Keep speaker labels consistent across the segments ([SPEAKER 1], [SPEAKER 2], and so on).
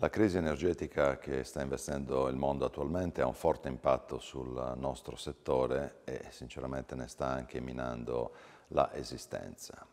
[SPEAKER 1] La crisi energetica che sta investendo il mondo attualmente ha un forte impatto sul nostro settore e sinceramente ne sta anche minando la esistenza.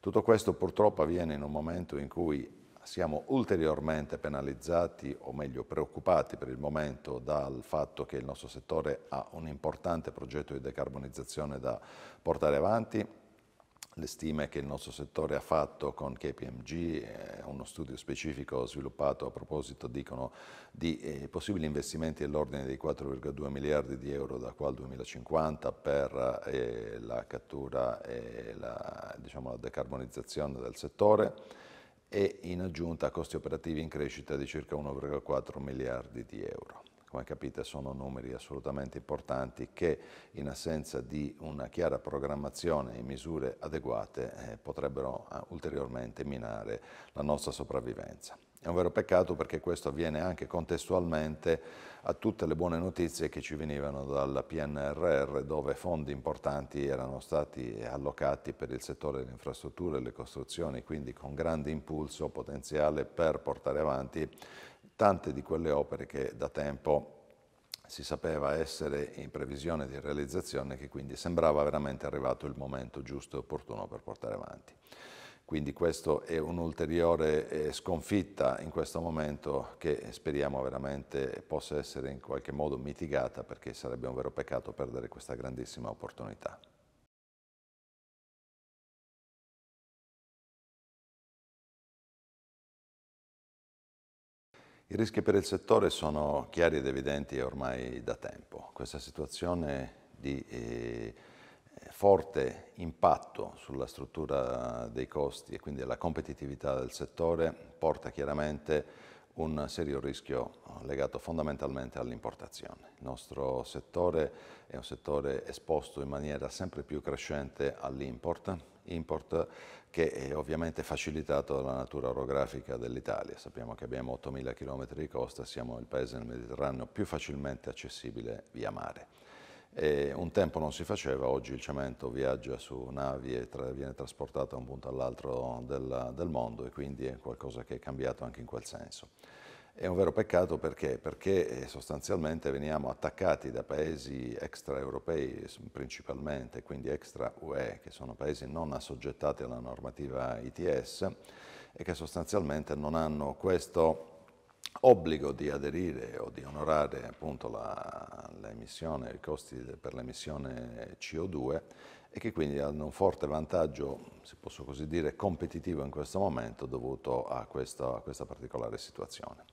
[SPEAKER 1] Tutto questo purtroppo avviene in un momento in cui siamo ulteriormente penalizzati o meglio preoccupati per il momento dal fatto che il nostro settore ha un importante progetto di decarbonizzazione da portare avanti le stime che il nostro settore ha fatto con KPMG, eh, uno studio specifico sviluppato a proposito dicono di eh, possibili investimenti dell'ordine dei 4,2 miliardi di euro da qua al 2050 per eh, la cattura e la, diciamo, la decarbonizzazione del settore e in aggiunta costi operativi in crescita di circa 1,4 miliardi di euro come capite sono numeri assolutamente importanti che in assenza di una chiara programmazione e misure adeguate eh, potrebbero eh, ulteriormente minare la nostra sopravvivenza. È un vero peccato perché questo avviene anche contestualmente a tutte le buone notizie che ci venivano dal PNRR dove fondi importanti erano stati allocati per il settore delle infrastrutture e le costruzioni, quindi con grande impulso potenziale per portare avanti Tante di quelle opere che da tempo si sapeva essere in previsione di realizzazione che quindi sembrava veramente arrivato il momento giusto e opportuno per portare avanti. Quindi questa è un'ulteriore eh, sconfitta in questo momento che speriamo veramente possa essere in qualche modo mitigata perché sarebbe un vero peccato perdere questa grandissima opportunità. I rischi per il settore sono chiari ed evidenti ormai da tempo. Questa situazione di eh, forte impatto sulla struttura dei costi e quindi alla competitività del settore porta chiaramente un serio rischio legato fondamentalmente all'importazione. Il nostro settore è un settore esposto in maniera sempre più crescente all'import, import che è ovviamente facilitato dalla natura orografica dell'Italia. Sappiamo che abbiamo 8.000 km di costa, siamo il paese nel Mediterraneo più facilmente accessibile via mare. E un tempo non si faceva, oggi il cemento viaggia su navi e tra, viene trasportato da un punto all'altro del, del, mondo e quindi è qualcosa che è cambiato anche in quel senso. È un vero peccato perché? perché eh, sostanzialmente veniamo attaccati da paesi extraeuropei principalmente, quindi extra UE, che sono paesi non assoggettati alla normativa ITS e che sostanzialmente non hanno questo obbligo di aderire o di onorare appunto la, i costi per l'emissione CO2 e che quindi hanno un forte vantaggio, se posso così dire, competitivo in questo momento dovuto a, questo, a questa particolare situazione.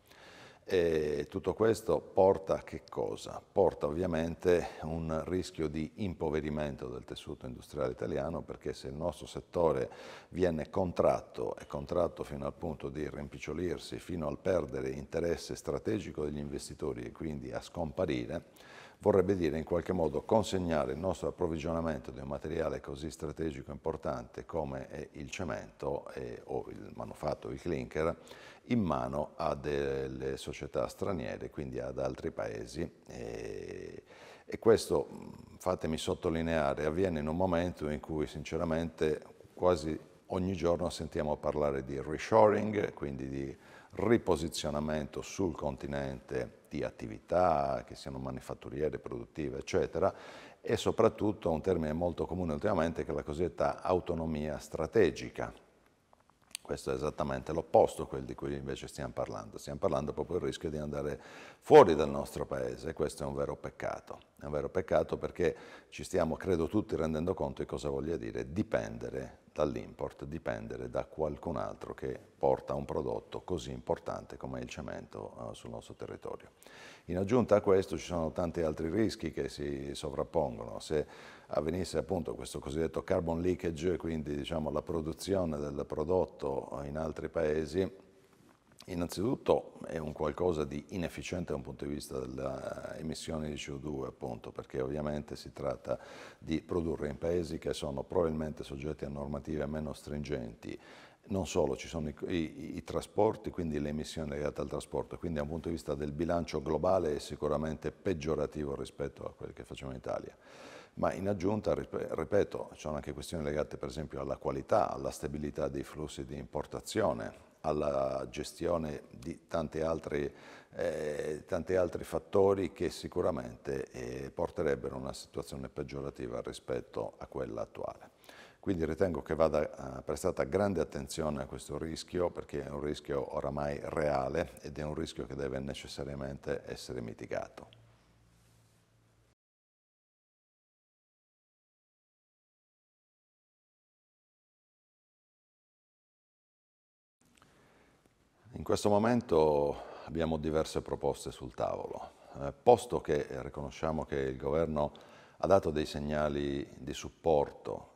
[SPEAKER 1] E tutto questo porta a che cosa? Porta ovviamente un rischio di impoverimento del tessuto industriale italiano perché se il nostro settore viene contratto e contratto fino al punto di rimpicciolirsi, fino al perdere interesse strategico degli investitori e quindi a scomparire, vorrebbe dire in qualche modo consegnare il nostro approvvigionamento di un materiale così strategico e importante come il cemento eh, o il manufatto, il clinker, in mano a delle società straniere, quindi ad altri paesi. Eh, e questo, fatemi sottolineare, avviene in un momento in cui sinceramente quasi ogni giorno sentiamo parlare di reshoring, quindi di riposizionamento sul continente di attività, che siano manifatturiere, produttive, eccetera, e soprattutto un termine molto comune ultimamente che è la cosiddetta autonomia strategica. Questo è esattamente l'opposto a quello di cui invece stiamo parlando. Stiamo parlando proprio del rischio di andare fuori dal nostro paese questo è un vero peccato. È un vero peccato perché ci stiamo, credo tutti, rendendo conto di cosa voglia dire dipendere dall'import dipendere da qualcun altro che porta un prodotto così importante come il cemento eh, sul nostro territorio. In aggiunta a questo ci sono tanti altri rischi che si sovrappongono. Se avvenisse appunto questo cosiddetto carbon leakage, quindi diciamo, la produzione del prodotto in altri paesi, Innanzitutto è un qualcosa di inefficiente da un punto di vista delle eh, emissioni di CO2, appunto, perché ovviamente si tratta di produrre in paesi che sono probabilmente soggetti a normative meno stringenti. Non solo, ci sono i, i, i trasporti, quindi le emissioni legate al trasporto, quindi da un punto di vista del bilancio globale è sicuramente peggiorativo rispetto a quel che facciamo in Italia ma in aggiunta, ripeto, ci sono anche questioni legate per esempio alla qualità, alla stabilità dei flussi di importazione, alla gestione di tanti altri, eh, tanti altri fattori che sicuramente eh, porterebbero a una situazione peggiorativa rispetto a quella attuale. Quindi ritengo che vada eh, prestata grande attenzione a questo rischio perché è un rischio oramai reale ed è un rischio che deve necessariamente essere mitigato. In questo momento abbiamo diverse proposte sul tavolo. Eh, posto che riconosciamo che il governo ha dato dei segnali di supporto,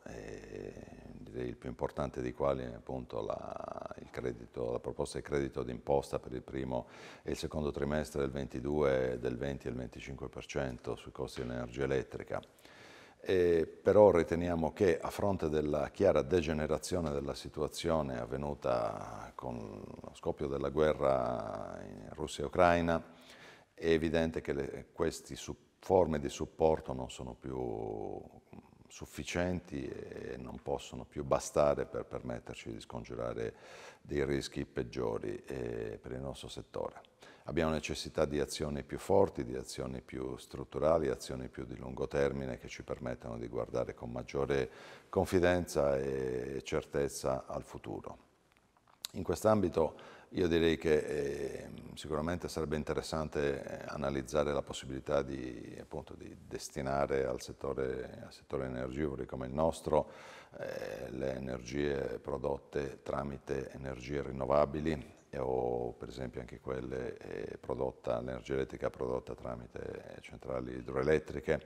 [SPEAKER 1] il più importante di quali è appunto la, credito, la proposta di credito d'imposta per il primo e il secondo trimestre del 22 del 20 e del 25% sui costi dell'energia elettrica eh, però riteniamo che a fronte della chiara degenerazione della situazione avvenuta con lo scoppio della guerra in Russia e Ucraina, è evidente che queste forme di supporto non sono più sufficienti e non possono più bastare per permetterci di scongiurare dei rischi peggiori eh, per il nostro settore. Abbiamo necessità di azioni più forti, di azioni più strutturali, azioni più di lungo termine che ci permettano di guardare con maggiore confidenza e certezza al futuro. In quest'ambito io direi che eh, sicuramente sarebbe interessante eh, analizzare la possibilità di, appunto, di destinare al settore, al settore energivori come il nostro eh, le energie prodotte tramite energie rinnovabili o per esempio anche quelle eh, prodotta, l'energia elettrica prodotta tramite centrali idroelettriche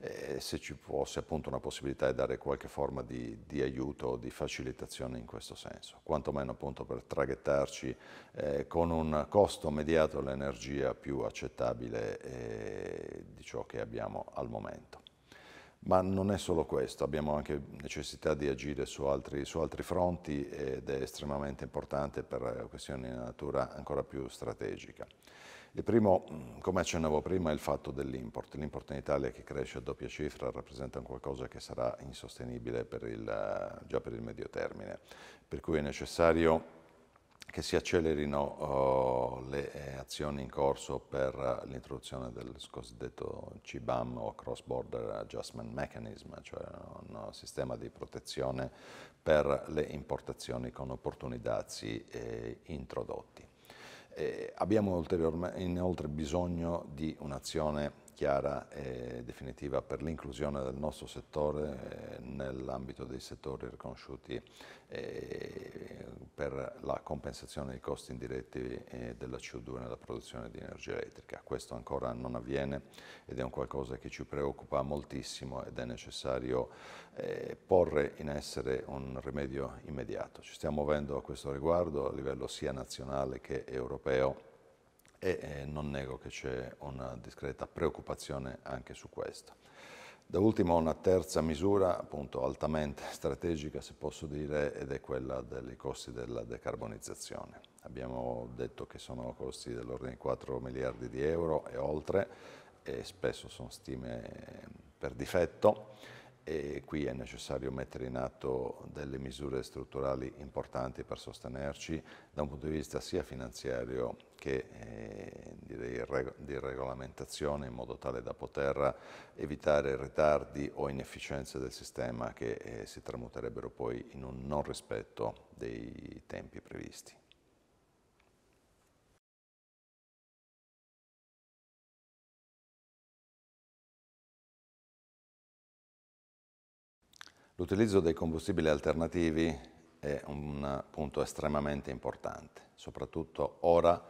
[SPEAKER 1] e eh, se ci fosse appunto una possibilità di dare qualche forma di, di aiuto o di facilitazione in questo senso, quantomeno appunto per traghettarci eh, con un costo mediato all'energia più accettabile eh, di ciò che abbiamo al momento. Ma non è solo questo, abbiamo anche necessità di agire su altri, su altri fronti ed è estremamente importante per questioni di natura ancora più strategica. Il primo, mm, come accennavo prima, è il fatto dell'import. L'import in Italia che cresce a doppia cifra rappresenta un qualcosa che sarà insostenibile per il, già per il medio termine, per cui è necessario che si accelerino uh, le eh, azioni in corso per l'introduzione del cosiddetto CBAM o Cross Border Adjustment Mechanism, cioè un sistema di protezione per le importazioni con opportuni dazi eh, introdotti eh, abbiamo inoltre bisogno di un'azione chiara e definitiva per l'inclusione del nostro settore eh, nell'ambito dei settori riconosciuti eh, per la compensazione dei costi indiretti eh, della CO2 nella produzione di energia elettrica. Questo ancora non avviene ed è un qualcosa che ci preoccupa moltissimo ed è necessario porre in essere un rimedio immediato. Ci stiamo muovendo a questo riguardo a livello sia nazionale che europeo e eh, non nego che c'è una discreta preoccupazione anche su questo. Da ultimo una terza misura, appunto altamente strategica se posso dire, ed è quella dei costi della decarbonizzazione. Abbiamo detto che sono costi dell'ordine di 4 miliardi di euro e oltre, e spesso sono stime per difetto e qui è necessario mettere in atto delle misure strutturali importanti per sostenerci da un punto di vista sia finanziario che eh, di regolamentazione in modo tale da poter evitare ritardi o inefficienze del sistema che eh, si tramuterebbero poi in un non rispetto dei tempi previsti. L'utilizzo dei combustibili alternativi è un punto estremamente importante, soprattutto ora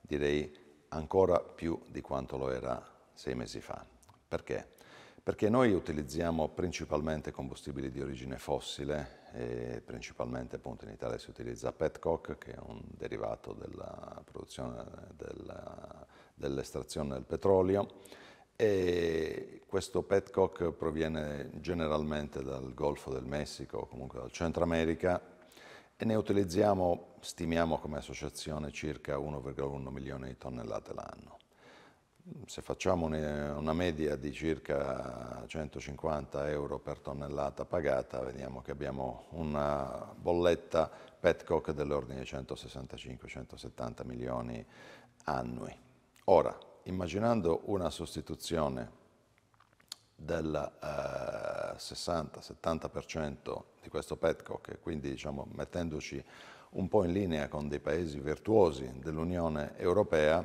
[SPEAKER 1] direi ancora più di quanto lo era sei mesi fa. Perché? Perché noi utilizziamo principalmente combustibili di origine fossile, principalmente appunto in Italia si utilizza petcock, che è un derivato della produzione dell'estrazione del petrolio, e questo petcock proviene generalmente dal Golfo del Messico o comunque dal Centro America e ne utilizziamo, stimiamo come associazione, circa 1,1 milioni di tonnellate l'anno. Se facciamo una media di circa 150 euro per tonnellata pagata, vediamo che abbiamo una bolletta petcock dell'ordine di 165-170 milioni annui. Ora, immaginando una sostituzione del eh, 60-70% di questo petcock quindi diciamo, mettendoci un po' in linea con dei paesi virtuosi dell'Unione Europea,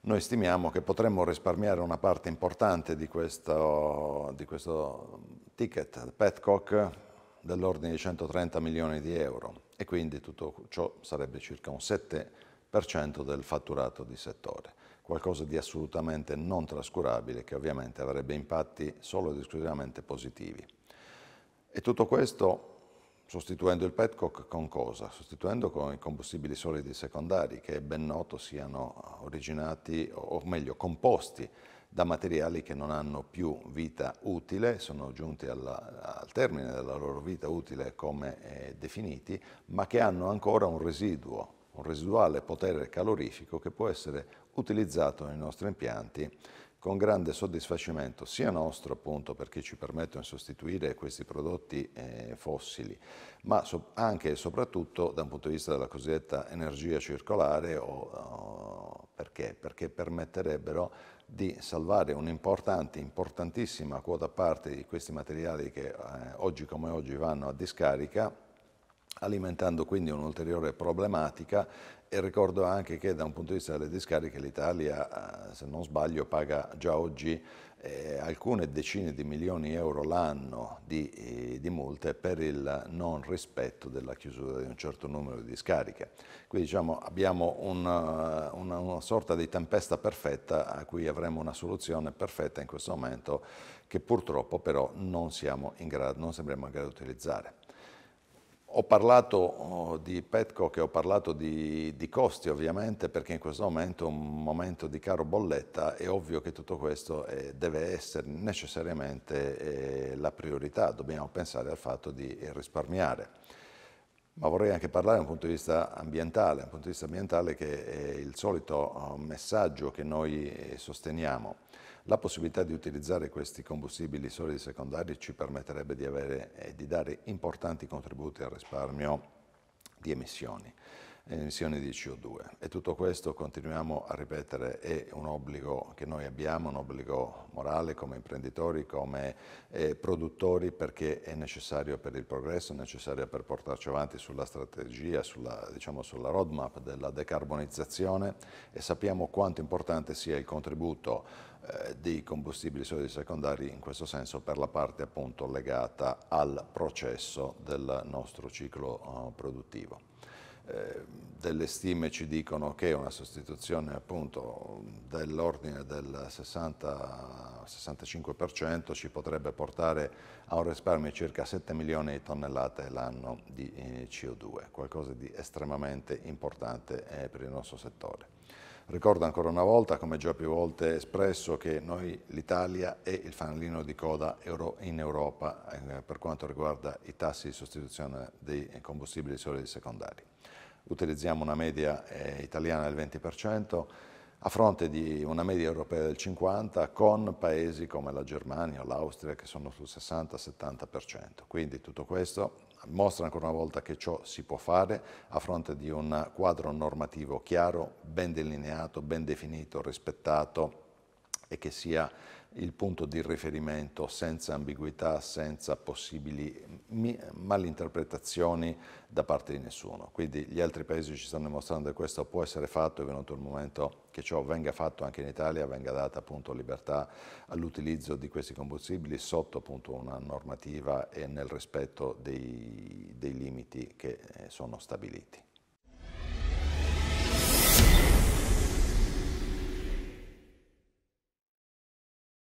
[SPEAKER 1] noi stimiamo che potremmo risparmiare una parte importante di questo, di questo ticket petcock dell'ordine di 130 milioni di euro e quindi tutto ciò sarebbe circa un 7% del fatturato di settore qualcosa di assolutamente non trascurabile che ovviamente avrebbe impatti solo ed esclusivamente positivi. E tutto questo sostituendo il petcock con cosa? Sostituendo con i combustibili solidi secondari che è ben noto siano originati o meglio composti da materiali che non hanno più vita utile, sono giunti alla, al termine della loro vita utile come eh, definiti, ma che hanno ancora un residuo, un residuale potere calorifico che può essere utilizzato nei nostri impianti con grande soddisfacimento sia nostro appunto perché ci permettono di sostituire questi prodotti eh, fossili, ma so anche e soprattutto da un punto di vista della cosiddetta energia circolare o, o oh, perché? perché permetterebbero di salvare un'importante, importantissima quota parte di questi materiali che eh, oggi come oggi vanno a discarica alimentando quindi un'ulteriore problematica e ricordo anche che da un punto di vista delle discariche l'Italia, eh, se non sbaglio, paga già oggi eh, alcune decine di milioni di euro l'anno di, eh, di, multe per il non rispetto della chiusura di un certo numero di discariche. Quindi diciamo, abbiamo una, eh, una, una sorta di tempesta perfetta a cui avremo una soluzione perfetta in questo momento che purtroppo però non siamo in grado, non sembriamo in grado di utilizzare. Ho parlato oh, di Petco che ho parlato di, di, costi ovviamente perché in questo momento è un momento di caro bolletta, è ovvio che tutto questo eh, deve essere necessariamente eh, la priorità, dobbiamo pensare al fatto di risparmiare. Ma vorrei anche parlare da un punto di vista ambientale, un punto di vista ambientale che è il solito oh, messaggio che noi eh, sosteniamo. La possibilità di utilizzare questi combustibili solidi secondari ci permetterebbe di, avere, di dare importanti contributi al risparmio di emissioni emissioni di CO2 e tutto questo continuiamo a ripetere è un obbligo che noi abbiamo, un obbligo morale come imprenditori, come eh, produttori perché è necessario per il progresso, è necessario per portarci avanti sulla strategia, sulla, diciamo, sulla roadmap della decarbonizzazione e sappiamo quanto importante sia il contributo eh, dei combustibili solidi secondari in questo senso per la parte appunto legata al processo del nostro ciclo eh, produttivo. Eh, delle stime ci dicono che una sostituzione appunto dell'ordine del 60, 65% ci potrebbe portare a un risparmio di circa 7 milioni di tonnellate l'anno di eh, CO2, qualcosa di estremamente importante eh, per il nostro settore. Ricordo ancora una volta, come già più volte espresso, che noi l'Italia è il fanalino di coda in Europa eh, per quanto riguarda i tassi di sostituzione dei combustibili solidi secondari. Utilizziamo una media eh, italiana del 20% a fronte di una media europea del 50% con paesi come la Germania, l'Austria che sono sul 60-70%. Quindi tutto questo mostra ancora una volta che ciò si può fare a fronte di un quadro normativo chiaro, ben delineato, ben definito, rispettato e che sia il punto di riferimento senza ambiguità, senza possibili malinterpretazioni da parte di nessuno. Quindi gli altri paesi ci stanno dimostrando che questo può essere fatto, è venuto il momento che ciò venga fatto anche in Italia, venga data appunto libertà all'utilizzo di questi combustibili sotto appunto una normativa e nel rispetto dei, dei limiti che eh, sono stabiliti.